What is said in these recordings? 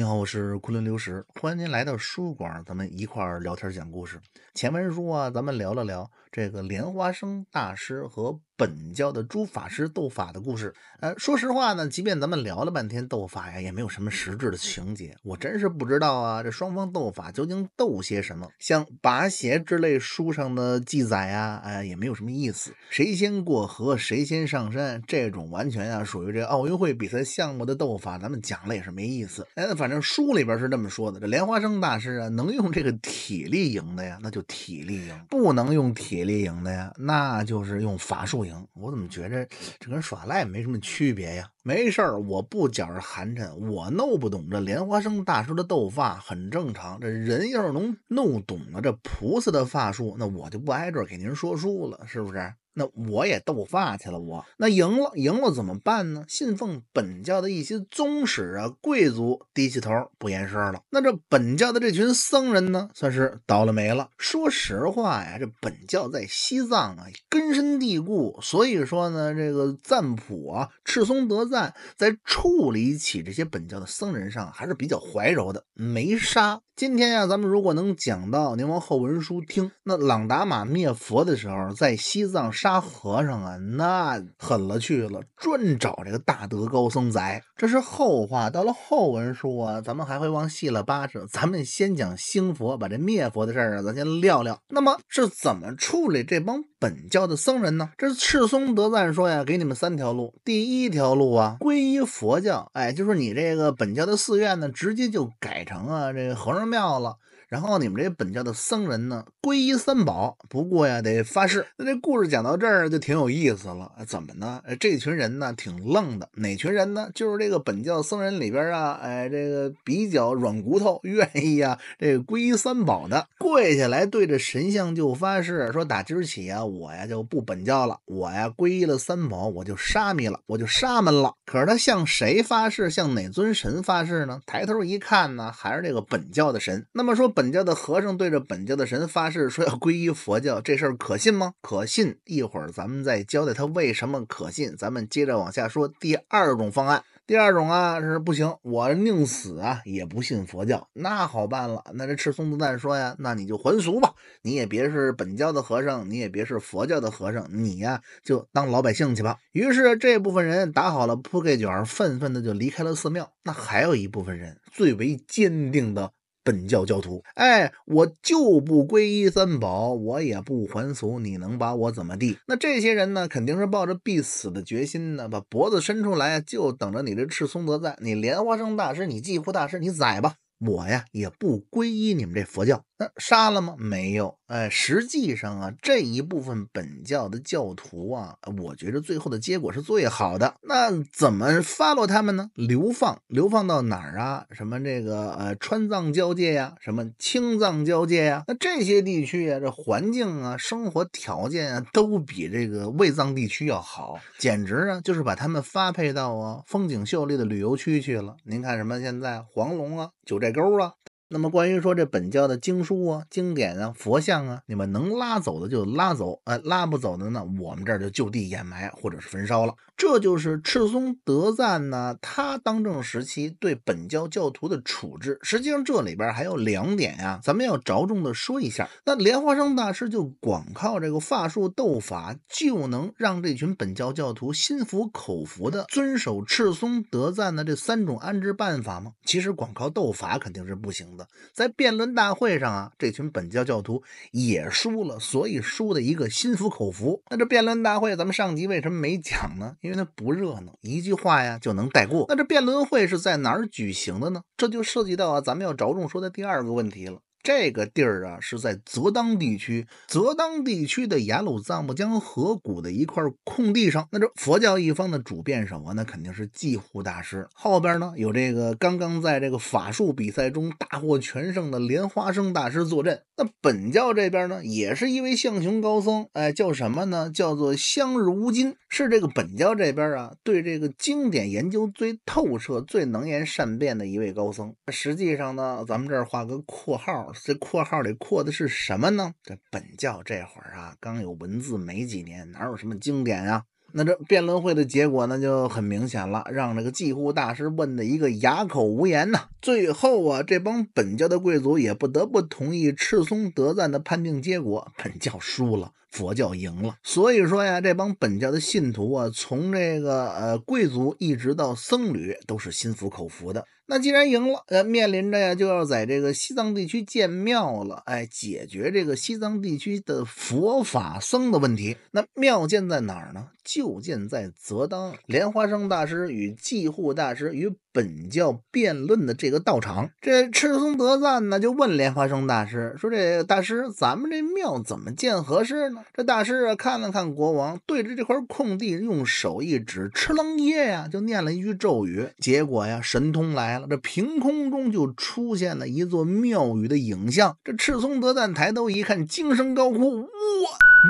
你好，我是昆仑流石，欢迎您来到书馆，咱们一块儿聊天讲故事。前文书啊，咱们聊了聊这个莲花生大师和。本教的诸法师斗法的故事，呃，说实话呢，即便咱们聊了半天斗法呀，也没有什么实质的情节。我真是不知道啊，这双方斗法究竟斗些什么？像拔鞋之类书上的记载啊，呃，也没有什么意思。谁先过河，谁先上山，这种完全啊，属于这奥运会比赛项目的斗法，咱们讲了也是没意思。哎，反正书里边是这么说的，这莲花生大师啊，能用这个体力赢的呀，那就体力赢；不能用体力赢的呀，那就是用法术赢。我怎么觉着这跟耍赖没什么区别呀？没事儿，我不觉着寒碜，我弄不懂这莲花生大叔的斗法很正常。这人要是能弄懂了这菩萨的法术，那我就不挨个儿给您说书了，是不是？那我也斗发去了，我那赢了，赢了怎么办呢？信奉本教的一些宗室啊、贵族低起头不言声了。那这本教的这群僧人呢，算是倒了霉了。说实话呀，这本教在西藏啊根深蒂固，所以说呢，这个赞普啊赤松德赞在处理起这些本教的僧人上还是比较怀柔的，没杀。今天呀，咱们如果能讲到您往后文书听，那朗达玛灭佛的时候，在西藏杀和尚啊，那狠了去了，专找这个大德高僧仔。这是后话，到了后文书啊，咱们还会往细了扒扯。咱们先讲兴佛，把这灭佛的事儿啊，咱先撂撂。那么是怎么处理这帮本教的僧人呢？这赤松德赞说呀，给你们三条路。第一条路啊，皈依佛教，哎，就是你这个本教的寺院呢，直接就改成啊，这个和尚。妙了。然后你们这本教的僧人呢，皈依三宝。不过呀，得发誓。那这故事讲到这儿就挺有意思了。怎么呢？这群人呢挺愣的。哪群人呢？就是这个本教僧人里边啊，哎，这个比较软骨头，愿意啊，这个皈依三宝的，跪下来对着神像就发誓，说打今儿起啊，我呀就不本教了，我呀皈依了三宝，我就沙弥了，我就沙门了。可是他向谁发誓？向哪尊神发誓呢？抬头一看呢，还是这个本教的神。那么说本。本教的和尚对着本教的神发誓说要皈依佛教，这事儿可信吗？可信。一会儿咱们再交代他为什么可信。咱们接着往下说。第二种方案，第二种啊是不行，我宁死啊也不信佛教。那好办了，那这赤松子蛋说呀，那你就还俗吧，你也别是本教的和尚，你也别是佛教的和尚，你呀就当老百姓去吧。于是这部分人打好了铺盖卷，愤愤的就离开了寺庙。那还有一部分人最为坚定的。本教教徒，哎，我就不皈依三宝，我也不还俗，你能把我怎么地？那这些人呢，肯定是抱着必死的决心呢，把脖子伸出来，就等着你这赤松德赞、你莲花生大师、你寂护大师，你宰吧！我呀，也不皈依你们这佛教。那杀了吗？没有。哎，实际上啊，这一部分本教的教徒啊，我觉着最后的结果是最好的。那怎么发落他们呢？流放，流放到哪儿啊？什么这个呃川藏交界呀，什么青藏交界呀？那这些地区啊，这环境啊，生活条件啊，都比这个卫藏地区要好，简直啊就是把他们发配到啊风景秀丽的旅游区去了。您看什么现在黄龙啊，九寨沟啊。那么关于说这本教的经书啊、经典啊、佛像啊，你们能拉走的就拉走，哎，拉不走的呢，我们这儿就就地掩埋或者是焚烧了。这就是赤松德赞呢，他当政时期对本教教徒的处置。实际上这里边还有两点呀，咱们要着重的说一下。那莲花生大师就光靠这个法术斗法，就能让这群本教教徒心服口服的遵守赤松德赞的这三种安置办法吗？其实光靠斗法肯定是不行的。在辩论大会上啊，这群本教教徒也输了，所以输的一个心服口服。那这辩论大会咱们上集为什么没讲呢？因为它不热闹，一句话呀就能带过。那这辩论会是在哪儿举行的呢？这就涉及到啊，咱们要着重说的第二个问题了。这个地儿啊，是在泽当地区，泽当地区的雅鲁藏布江河谷的一块空地上。那这佛教一方的主辩手啊，那肯定是寂护大师。后边呢，有这个刚刚在这个法术比赛中大获全胜的莲花生大师坐镇。那本教这边呢，也是一位象雄高僧，哎，叫什么呢？叫做香日乌金，是这个本教这边啊，对这个经典研究最透彻、最能言善辩的一位高僧。实际上呢，咱们这儿画个括号。这括号里括的是什么呢？这本教这会儿啊，刚有文字没几年，哪有什么经典啊？那这辩论会的结果呢，就很明显了，让这个寂护大师问的一个哑口无言呐。最后啊，这帮本教的贵族也不得不同意赤松德赞的判定结果，本教输了，佛教赢了。所以说呀，这帮本教的信徒啊，从这个呃贵族一直到僧侣，都是心服口服的。那既然赢了，呃，面临着呀，就要在这个西藏地区建庙了，哎，解决这个西藏地区的佛法僧的问题。那庙建在哪儿呢？就建在泽当。莲花生大师与寂护大师与。本教辩论的这个道场，这赤松德赞呢就问莲花生大师说：“这大师，咱们这庙怎么建合适呢？”这大师啊看了看国王，对着这块空地用手一指，哧楞耶呀就念了一句咒语，结果呀神通来了，这凭空中就出现了一座庙宇的影像。这赤松德赞抬头一看，惊声高呼：“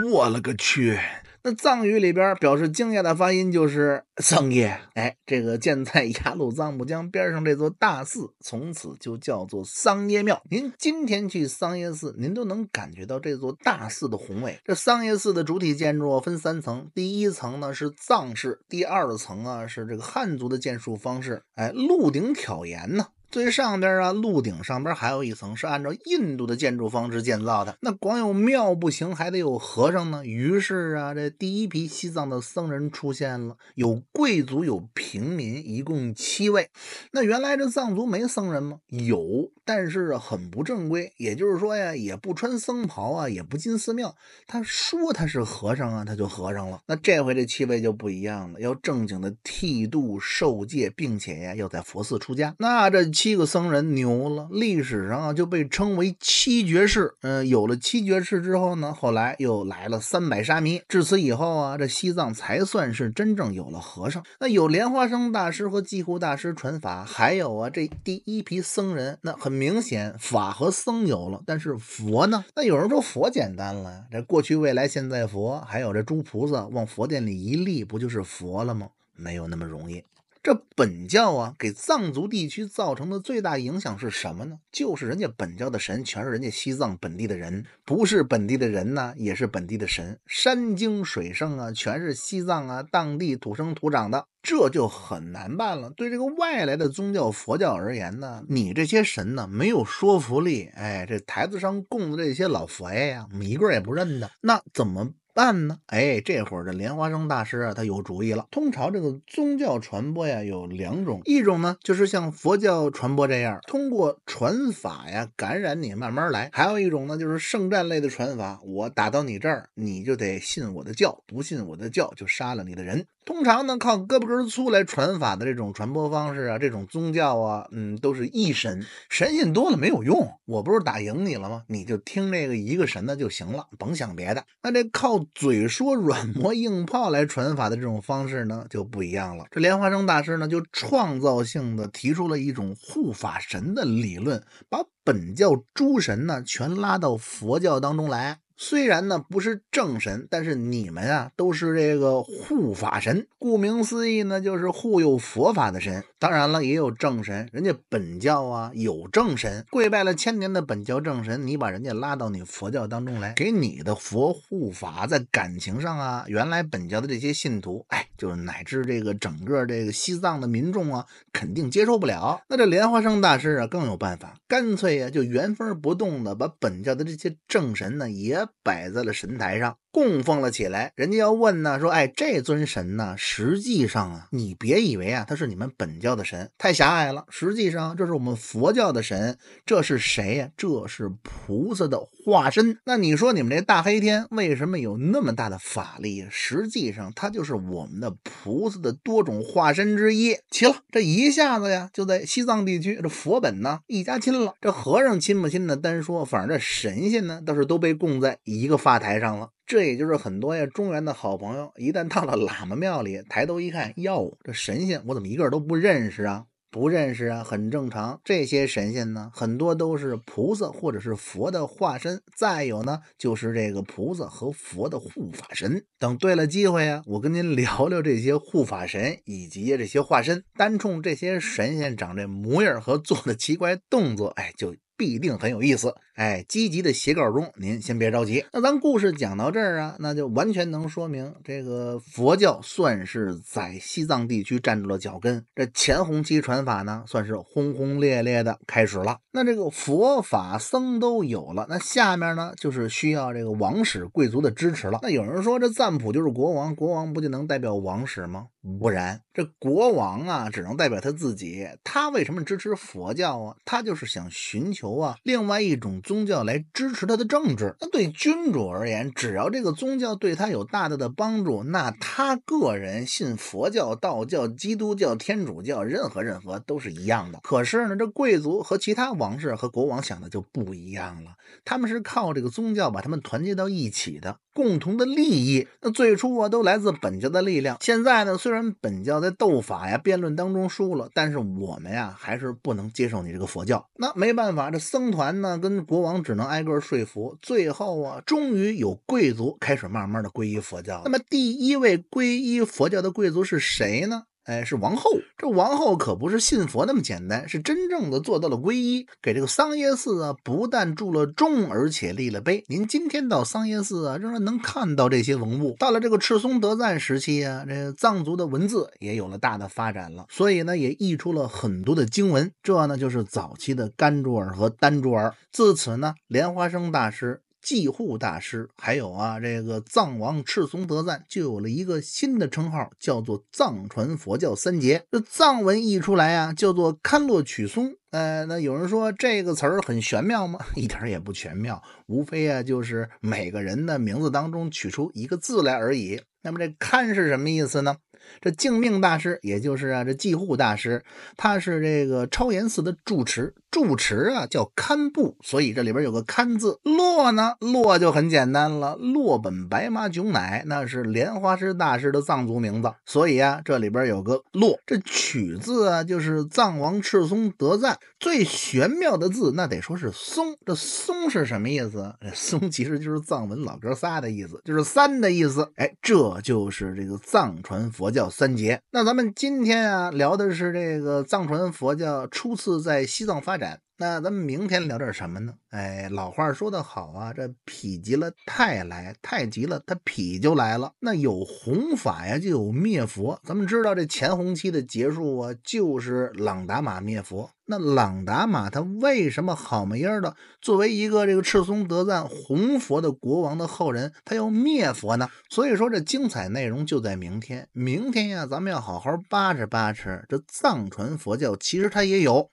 我我了个去！”那藏语里边表示惊讶的发音就是桑叶。哎，这个建在雅鲁藏布江边上这座大寺，从此就叫做桑耶庙。您今天去桑耶寺，您都能感觉到这座大寺的宏伟。这桑耶寺的主体建筑分三层，第一层呢是藏式，第二层啊是这个汉族的建筑方式，哎，鹿顶挑檐呢。最上边啊，鹿顶上边还有一层是按照印度的建筑方式建造的。那光有庙不行，还得有和尚呢。于是啊，这第一批西藏的僧人出现了，有贵族，有平民，一共七位。那原来这藏族没僧人吗？有，但是很不正规。也就是说呀，也不穿僧袍啊，也不进寺庙。他说他是和尚啊，他就和尚了。那这回这七位就不一样了，要正经的剃度受戒，并且呀，要在佛寺出家。那这。七个僧人牛了，历史上就被称为七绝士。嗯，有了七绝士之后呢，后来又来了三百沙弥。至此以后啊，这西藏才算是真正有了和尚。那有莲花生大师和寂护大师传法，还有啊，这第一批僧人。那很明显，法和僧有了，但是佛呢？那有人说佛简单了，这过去、未来、现在佛，还有这诸菩萨往佛殿里一立，不就是佛了吗？没有那么容易。这本教啊，给藏族地区造成的最大影响是什么呢？就是人家本教的神全是人家西藏本地的人，不是本地的人呢，也是本地的神。山精水圣啊，全是西藏啊当地土生土长的，这就很难办了。对这个外来的宗教佛教而言呢，你这些神呢没有说服力。哎，这台子上供的这些老佛爷呀，米个也不认得，那怎么？办呢？哎，这会儿这莲花生大师啊，他有主意了。通朝这个宗教传播呀，有两种，一种呢就是像佛教传播这样，通过传法呀感染你，慢慢来；还有一种呢就是圣战类的传法，我打到你这儿，你就得信我的教，不信我的教就杀了你的人。通常呢，靠胳膊根粗来传法的这种传播方式啊，这种宗教啊，嗯，都是一神，神信多了没有用。我不是打赢你了吗？你就听这个一个神的就行了，甭想别的。那这靠嘴说软磨硬泡来传法的这种方式呢，就不一样了。这莲花生大师呢，就创造性的提出了一种护法神的理论，把本教诸神呢全拉到佛教当中来。虽然呢不是正神，但是你们啊都是这个护法神。顾名思义呢，就是护佑佛法的神。当然了，也有正神，人家本教啊有正神，跪拜了千年的本教正神，你把人家拉到你佛教当中来，给你的佛护法，在感情上啊，原来本教的这些信徒，哎，就是乃至这个整个这个西藏的民众啊，肯定接受不了。那这莲花生大师啊更有办法，干脆呀就原封不动的把本教的这些正神呢也。摆在了神台上。供奉了起来。人家要问呢，说：“哎，这尊神呢，实际上啊，你别以为啊，他是你们本教的神，太狭隘了。实际上，这是我们佛教的神。这是谁呀？这是菩萨的化身。那你说你们这大黑天为什么有那么大的法力？实际上，他就是我们的菩萨的多种化身之一。齐了，这一下子呀，就在西藏地区，这佛本呢，一家亲了。这和尚亲不亲呢？单说，反正这神仙呢，倒是都被供在一个法台上了。”这也就是很多呀，中原的好朋友一旦到了喇嘛庙里，抬头一看，哟，这神仙我怎么一个都不认识啊？不认识啊，很正常。这些神仙呢，很多都是菩萨或者是佛的化身。再有呢，就是这个菩萨和佛的护法神。等对了机会呀，我跟您聊聊这些护法神以及这些化身。单冲这些神仙长这模样和做的奇怪动作，哎，就。必定很有意思，哎，积极的写稿中，您先别着急。那咱故事讲到这儿啊，那就完全能说明这个佛教算是在西藏地区站住了脚跟。这前红期传法呢，算是轰轰烈烈的开始了。那这个佛法僧都有了，那下面呢就是需要这个王室贵族的支持了。那有人说这赞普就是国王，国王不就能代表王室吗？不然。这国王啊，只能代表他自己。他为什么支持佛教啊？他就是想寻求啊，另外一种宗教来支持他的政治。那对君主而言，只要这个宗教对他有大大的帮助，那他个人信佛教、道教、基督教、天主教，任何任何都是一样的。可是呢，这贵族和其他王室和国王想的就不一样了。他们是靠这个宗教把他们团结到一起的。共同的利益，那最初啊都来自本教的力量。现在呢，虽然本教在斗法呀、辩论当中输了，但是我们呀还是不能接受你这个佛教。那没办法，这僧团呢跟国王只能挨个说服。最后啊，终于有贵族开始慢慢的皈依佛教那么，第一位皈依佛教的贵族是谁呢？哎，是王后。这王后可不是信佛那么简单，是真正的做到了皈依，给这个桑耶寺啊，不但筑了钟，而且立了碑。您今天到桑耶寺啊，仍然能看到这些文物。到了这个赤松德赞时期啊，这藏族的文字也有了大的发展了，所以呢，也译出了很多的经文。这呢，就是早期的甘珠尔和丹珠尔。自此呢，莲花生大师。济护大师，还有啊，这个藏王赤松德赞，就有了一个新的称号，叫做藏传佛教三杰。这藏文译出来啊，叫做堪洛曲松。呃，那有人说这个词儿很玄妙吗？一点也不玄妙，无非啊，就是每个人的名字当中取出一个字来而已。那么这堪是什么意思呢？这净命大师，也就是啊，这济护大师，他是这个超岩寺的住持。住持啊叫堪布，所以这里边有个堪字。洛呢，洛就很简单了，洛本白马炯乃，那是莲花师大师的藏族名字，所以啊这里边有个洛。这曲字啊，就是藏王赤松德赞最玄妙的字，那得说是松。这松是什么意思？松其实就是藏文老哥仨的意思，就是三的意思。哎，这就是这个藏传佛教三杰。那咱们今天啊聊的是这个藏传佛教初次在西藏发那咱们明天聊点什么呢？哎，老话说得好啊，这否极了泰来，泰极了它否就来了。那有弘法呀，就有灭佛。咱们知道这前弘期的结束啊，就是朗达玛灭佛。那朗达玛他为什么好没儿的，作为一个这个赤松德赞弘佛的国王的后人，他要灭佛呢？所以说这精彩内容就在明天。明天呀，咱们要好好扒扯扒扯这藏传佛教其实它也有。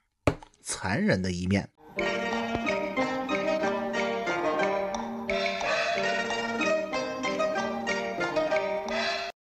残忍的一面。